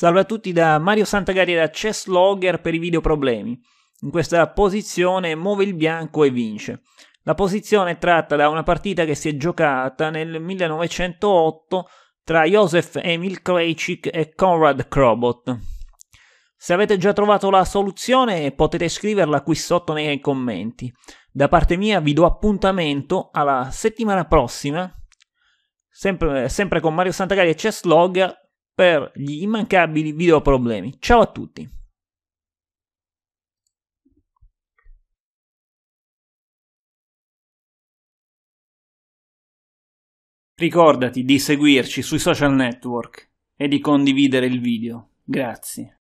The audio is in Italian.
Salve a tutti da Mario Santagari da Chess Logger per i video problemi. In questa posizione muove il bianco e vince. La posizione è tratta da una partita che si è giocata nel 1908 tra Joseph Emil Krejcik e Konrad Krobot. Se avete già trovato la soluzione potete scriverla qui sotto nei commenti. Da parte mia vi do appuntamento alla settimana prossima, sempre, sempre con Mario Santagari e Chess Logger per gli immancabili video problemi. Ciao a tutti! Ricordati di seguirci sui social network e di condividere il video. Grazie.